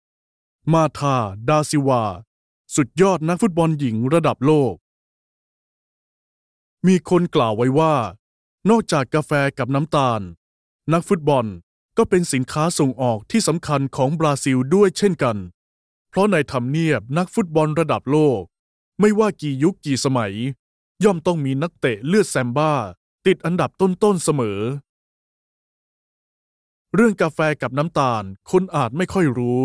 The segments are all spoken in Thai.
11. มาธาดาซิวา สุดยอดนักฟุตบอลหญิงระดับโลก มีคนกล่าวไว้ว่า นอกจากกาแฟกับน้ำตาล นักฟุตบอลก็เป็นสินค้าส่งออกที่สำคัญของบราซิลด้วยเช่นกัน เพราะในธรรมเนียบนักฟุตบอลระดับโลก ไม่ว่ากี่ยุคกี่สมัย ย่อมต้องมีนักเตะเลือดแซมบ้า ติดอันดับต้นๆเสมอเรื่องกาแฟกับน้ำตาลคนอาจไม่ค่อยรู้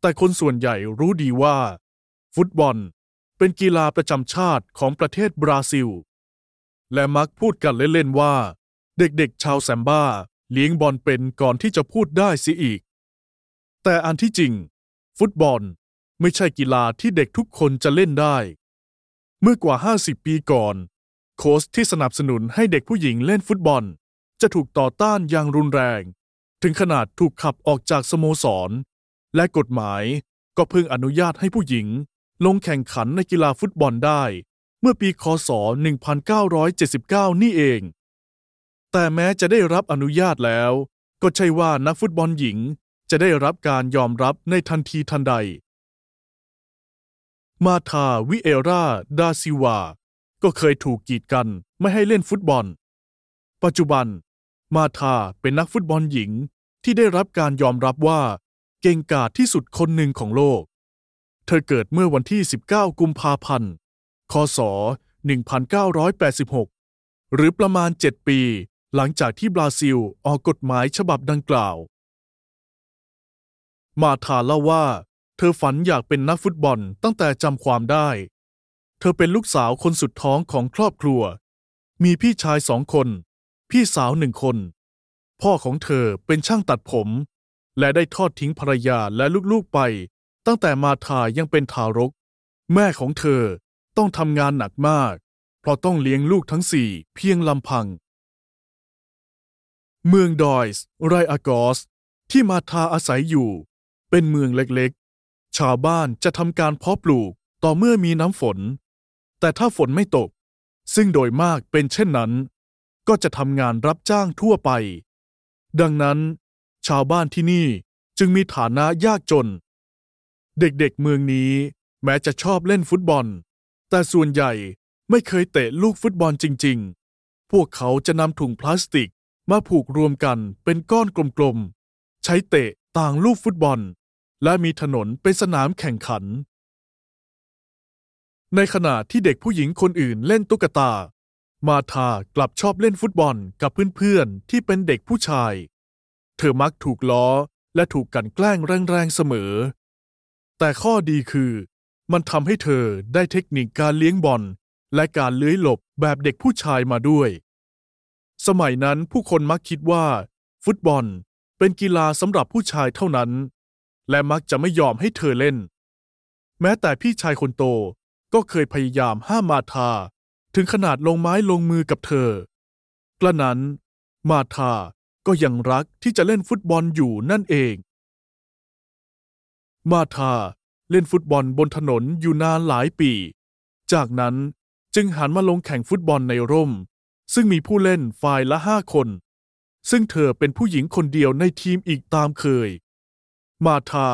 แต่คนส่วนใหญ่รู้ดีว่า ฟุตบอลเป็นกีฬาประจำชาติของประเทศบราซิล และมักพูดกันเล่น ๆ ว่า เด็กๆชาวแซมบ้า เลี้ยงบอลเป็นก่อนที่จะพูดได้เสียอีก แต่อันที่จริง ฟุตบอลไม่ใช่กีฬาที่เด็กทุกคนจะเล่นได้ เมื่อกว่า 50 ปีก่อน โค้ชที่สนับสนุนให้เด็กผู้หญิงเล่นฟุตบอลจะถูกต่อต้านอย่างรุนแรงถึงขนาดถูกขับออกจากสโมสร และกฎหมายก็เพิ่งอนุญาตให้ผู้หญิงลงแข่งขันในกีฬาฟุตบอลได้เมื่อปีคศ 1979 นี่เอง แต่แม้จะได้รับอนุญาตแล้ว ก็ใช่ว่านักฟุตบอลหญิงจะได้รับการยอมรับในทันทีทันใด มาธาวิเอราดาซิวา ก็เคยถูกกีดกันไม่ให้เล่นฟุตบอล ปัจจุบันมาธาเป็นนักฟุตบอลหญิงที่ได้รับการยอมรับว่าเก่งกาจที่สุดคนหนึ่งของโลก เธอเกิดเมื่อวันที่ 19 กุมภาพันธ์ คศ 1986 หรือประมาณ 7 ปีหลังจากที่บราซิลออกกฎหมายฉบับดังกล่าว มาธาเล่าว่าเธอฝันอยากเป็นนักฟุตบอลตั้งแต่จำความได้ เธอเป็นลูกสาวคนสุดท้องของครอบครัว มีพี่ชายสองคนพี่สาวหนึ่งคน พ่อของเธอเป็นช่างตัดผม และได้ทอดทิ้งภรรยาและลูกๆไป ตั้งแต่มาทายังเป็นทารก แม่ของเธอต้องทำงานหนักมาก เพราะต้องเลี้ยงลูกทั้งสี่เพียงลำพัง เมืองดอยส์ไรอากอส ที่มาทาอาศัยอยู่ เป็นเมืองเล็กๆ ชาวบ้านจะทำการเพาะปลูกต่อเมื่อมีน้ำฝน แต่ถ้าฝนไม่ตก ซึ่งโดยมากเป็นเช่นนั้นก็จะทำงานรับจ้างทั่วไป ดังนั้น ชาวบ้านที่นี่จึงมีฐานะยากจน เด็กๆเมืองนี้แม้จะชอบเล่นฟุตบอล แต่ส่วนใหญ่ไม่เคยเตะลูกฟุตบอลจริงๆ พวกเขาจะนำถุงพลาสติกมาผูกรวมกันเป็นก้อนกลมๆ ใช้เตะต่างลูกฟุตบอล และมีถนนเป็นสนามแข่งขัน ในขณะที่เด็กผู้หญิงคนอื่นเล่นตุ๊กตามาธากลับชอบเล่นฟุตบอลกับเพื่อนๆที่เป็นเด็กผู้ชาย เธอมักถูกล้อและถูกกันแกล้งแรงๆเสมอ แต่ข้อดีคือ มันทำให้เธอได้เทคนิคการเลี้ยงบอลและการเลื้อยหลบแบบเด็กผู้ชายมาด้วย สมัยนั้นผู้คนมักคิดว่า ฟุตบอลเป็นกีฬาสำหรับผู้ชายเท่านั้น และมักจะไม่ยอมให้เธอเล่น แม้แต่พี่ชายคนโตก็เคยพยายามห้ามมาธาถึงขนาดลงไม้ลงมือกับเธอ กระนั้นมาธาก็ยังรักที่จะเล่นฟุตบอลอยู่นั่นเอง มาธาเล่นฟุตบอลบนถนนอยู่นานหลายปี จากนั้นจึงหันมาลงแข่งฟุตบอลในร่มซึ่งมีผู้เล่นฝ่ายละห้าคน ซึ่งเธอเป็นผู้หญิงคนเดียวในทีมอีกตามเคย มาธา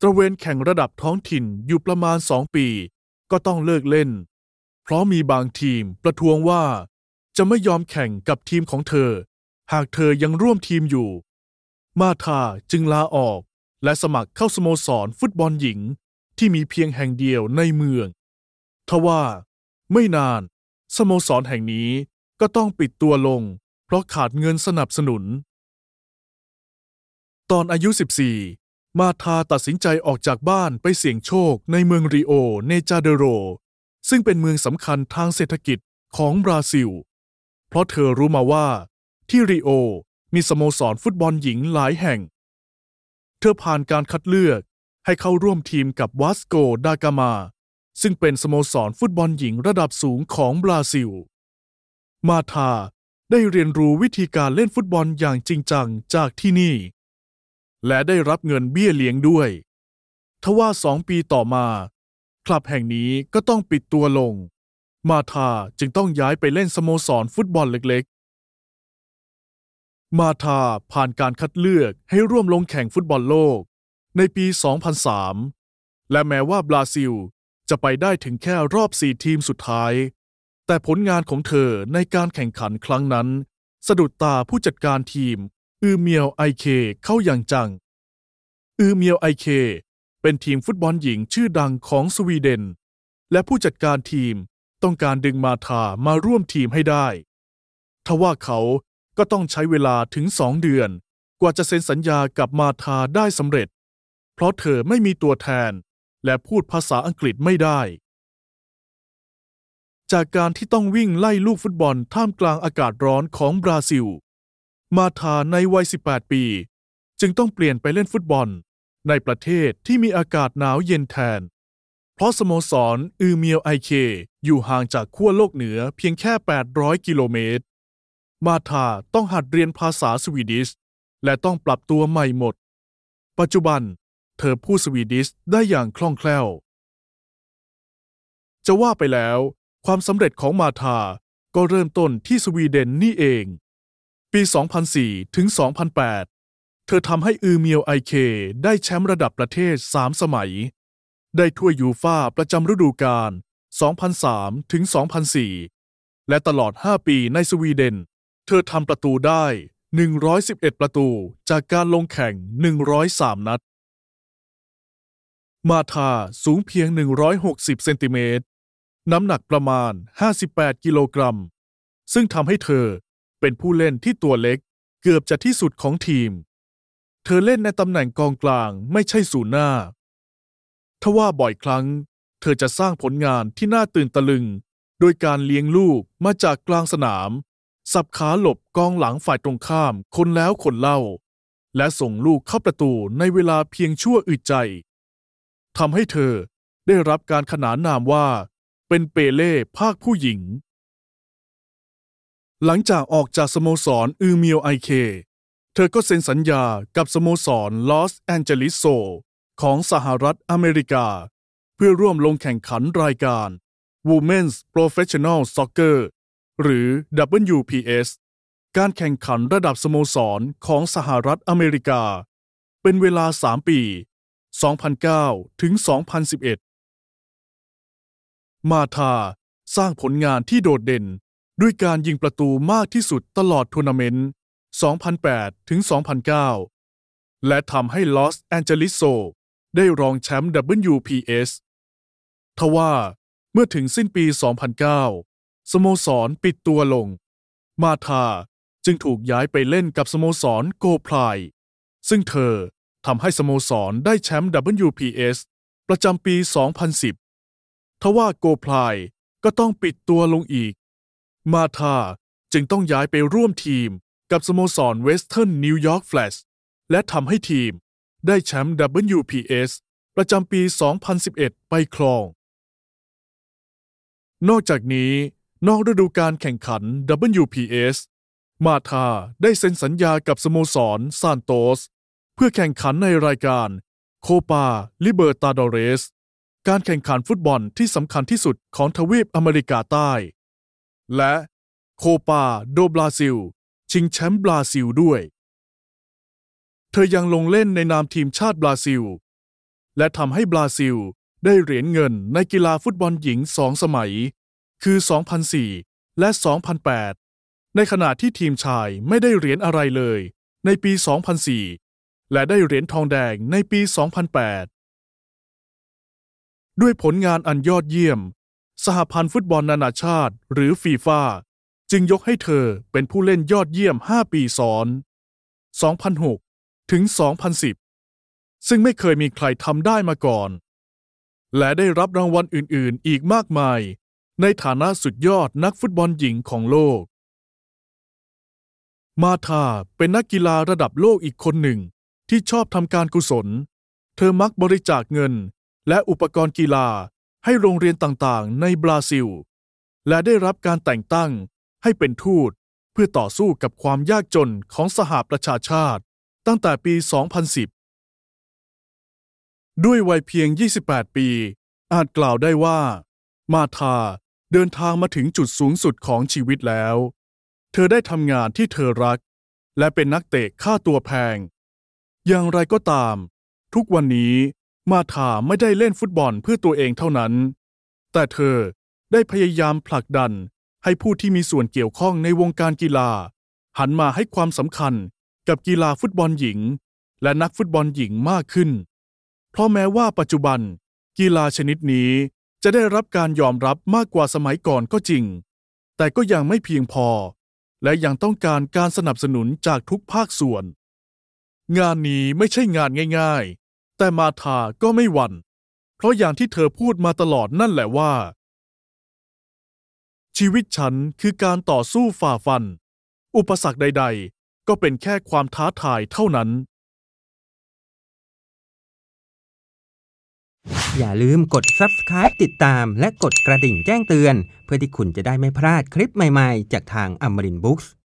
ตระเวนแข่งระดับท้องถิ่นอยู่ประมาณสองปี ก็ต้องเลิกเล่นเพราะมีบางทีมประท้วงว่า จะไม่ยอมแข่งกับทีมของเธอ หากเธอยังร่วมทีมอยู่ มาธาจึงลาออกและสมัครเข้าสโมสรฟุตบอลหญิง ที่มีเพียงแห่งเดียวในเมืองทว่า ไม่นาน สโมสรแห่งนี้ก็ต้องปิดตัวลง เพราะขาดเงินสนับสนุน ตอนอายุ 14 มาธาตัดสินใจออกจากบ้านไปเสี่ยงโชคในเมืองริโอเนจาเดโรซึ่งเป็นเมืองสำคัญทางเศรษฐกิจของบราซิล เพราะเธอรู้มาว่าที่ริโอมีสโมสรฟุตบอลหญิงหลายแห่ง เธอผ่านการคัดเลือกให้เข้าร่วมทีมกับวาสโกดากามา ซึ่งเป็นสโมสรฟุตบอลหญิงระดับสูงของบราซิล มาธาได้เรียนรู้วิธีการเล่นฟุตบอลอย่างจริงจังจากที่นี่ และได้รับเงินเบี้ยเลี้ยงด้วยทว่าสองปีต่อมาคลับแห่งนี้ก็ต้องปิดตัวลง มาธาจึงต้องย้ายไปเล่นสโมสรฟุตบอลเล็ก ๆ มาธาผ่านการคัดเลือกให้ร่วมลงแข่งฟุตบอลโลก ในปี 2003 และแม้ว่าบราซิลจะไปได้ถึงแค่รอบสี่ทีมสุดท้าย แต่ผลงานของเธอในการแข่งขันครั้งนั้น สะดุดตาผู้จัดการทีม อือเมียวไอเคเข้าอย่างจัง อือเมียวไอเคเป็นทีมฟุตบอลหญิงชื่อดังของสวีเดน และผู้จัดการทีมต้องการดึงมาธามาร่วมทีมให้ได้ ทว่าเขาก็ต้องใช้เวลาถึงสองเดือนกว่าจะเซ็นสัญญากับมาธาได้สำเร็จ เพราะเธอไม่มีตัวแทนและพูดภาษาอังกฤษไม่ได้ จากการที่ต้องวิ่งไล่ลูกฟุตบอลท่ามกลางอากาศร้อนของบราซิลมาธาในวัย18 ปี จึงต้องเปลี่ยนไปเล่นฟุตบอลในประเทศที่มีอากาศหนาวเย็นแทน เพราะสโมสรอือเมียวไอเคอยู่ห่างจากขั้วโลกเหนือเพียงแค่ 800 กิโลเมตร มาธาต้องหัดเรียนภาษาสวีดิชและต้องปรับตัวใหม่หมด ปัจจุบัน เธอพูดสวีดิชได้อย่างคล่องแคล่ว จะว่าไปแล้ว ความสำเร็จของมาธาก็เริ่มต้นที่สวีเดนนี่เอง ปี 2004 ถึง 2008เธอทำให้อือเมียวไอเคได้แชมป์ระดับประเทศ 3 สมัย ได้ถ้วยยูฟ่าประจำฤดูกาล2003 ถึง 2004 และตลอด 5 ปีในสวีเดน เธอทำประตูได้ 111 ประตูจากการลงแข่ง 103 นัด มาธาสูงเพียง 160 เซนติเมตร น้ำหนักประมาณ 58 กิโลกรัมซึ่งทำให้เธอเป็นผู้เล่นที่ตัวเล็กเกือบจะที่สุดของทีมเธอเล่นในตำแหน่งกองกลางไม่ใช่ศูนย์หน้า ทว่าบ่อยครั้ง เธอจะสร้างผลงานที่น่าตื่นตะลึง โดยการเลี้ยงลูกมาจากกลางสนาม สับขาหลบกองหลังฝ่ายตรงข้ามคนแล้วคนเล่า และส่งลูกเข้าประตูในเวลาเพียงชั่วอึดใจทำให้เธอได้รับการขนานนามว่า เป็นเปเล่ภาคผู้หญิง หลังจากออกจากสโมสรอือเมียวไอเคเธอก็เซ็นสัญญากับสโมสรลอสแอนเจลิสโซ ของสหรัฐอเมริกา เพื่อร่วมลงแข่งขันรายการ Women's Professional Soccer หรือ WPS การแข่งขันระดับสโมสรของสหรัฐอเมริกา เป็นเวลา 3 ปี 2009ถึง2011 มาธา สร้างผลงานที่โดดเด่นด้วยการยิงประตูมากที่สุดตลอดทัวร์นาเมนต์2008ถึง2009และทำให้ลอสแอนเจลิสโซได้รองแชมป์ WPS ทว่าเมื่อถึงสิ้นปี 2009สโมสรปิดตัวลง มาธาจึงถูกย้ายไปเล่นกับสโมสร โกพลาย ซึ่งเธอทำให้สโมสรได้แชมป์ WPS ประจำปี 2010ทว่าโกพลายก็ต้องปิดตัวลงอีก มาธาจึงต้องย้ายไปร่วมทีมกับสโมสรเวสเทิร์นนิวยอร์กแฟลชและทำให้ทีมได้แชมป์ WPS ประจำปี 2011 ไปครอง นอกจากนี้ นอกฤดูการแข่งขัน WPS มาธาได้เซ็นสัญญากับสโมสรซานโตสเพื่อแข่งขันในรายการโคปาลิเบอร์ตาดอเรสการแข่งขันฟุตบอลที่สำคัญที่สุดของทวีปอเมริกาใต้ และโคปาโดบราซิลชิงแชมป์บราซิลด้วย เธอยังลงเล่นในนามทีมชาติบราซิล และทำให้บราซิลได้เหรียญเงินในกีฬาฟุตบอลหญิงสองสมัย คือ 2004 และ 2008 ในขณะที่ทีมชายไม่ได้เหรียญอะไรเลยในปี 2004 และได้เหรียญทองแดงในปี 2008 ด้วยผลงานอันยอดเยี่ยม สหพันธ์ฟุตบอลนานาชาติหรือฟีฟ่าจึงยกให้เธอเป็นผู้เล่นยอดเยี่ยม 5 ปีซ้อน 2006 ถึง 2010 ซึ่งไม่เคยมีใครทำได้มาก่อน และได้รับรางวัลอื่น ๆ อีกมากมาย ในฐานะสุดยอดนักฟุตบอลหญิงของโลก มาธาเป็นนักกีฬาระดับโลกอีกคนหนึ่งที่ชอบทำการกุศล เธอมักบริจาคเงินและอุปกรณ์กีฬาให้โรงเรียนต่างๆ ในบราซิล และได้รับการแต่งตั้งให้เป็นทูตเพื่อต่อสู้กับความยากจนของสหประชาชาติตั้งแต่ปี 2010 ด้วยวัยเพียง 28 ปี อาจกล่าวได้ว่า มาธาเดินทางมาถึงจุดสูงสุดของชีวิตแล้ว เธอได้ทำงานที่เธอรัก และเป็นนักเตะค่าตัวแพง อย่างไรก็ตาม ทุกวันนี้มาธาไม่ได้เล่นฟุตบอลเพื่อตัวเองเท่านั้น แต่เธอได้พยายามผลักดันให้ผู้ที่มีส่วนเกี่ยวข้องในวงการกีฬา หันมาให้ความสำคัญกับกีฬาฟุตบอลหญิง และนักฟุตบอลหญิงมากขึ้น เพราะแม้ว่าปัจจุบัน กีฬาชนิดนี้จะได้รับการยอมรับมากกว่าสมัยก่อนก็จริง แต่ก็ยังไม่เพียงพอ และยังต้องการการสนับสนุนจากทุกภาคส่วน งานนี้ไม่ใช่งานง่าย ๆ แต่มาธาก็ไม่หวั่น เพราะอย่างที่เธอพูดมาตลอดนั่นแหละว่าชีวิตฉันคือการต่อสู้ฝ่าฟัน อุปสรรคใดๆ ก็เป็นแค่ความท้าทายเท่านั้น อย่าลืมกด subscribe ติดตามและกดกระดิ่งแจ้งเตือน เพื่อที่คุณจะได้ไม่พลาดคลิปใหม่ๆ จากทางอมรินบุ๊ก k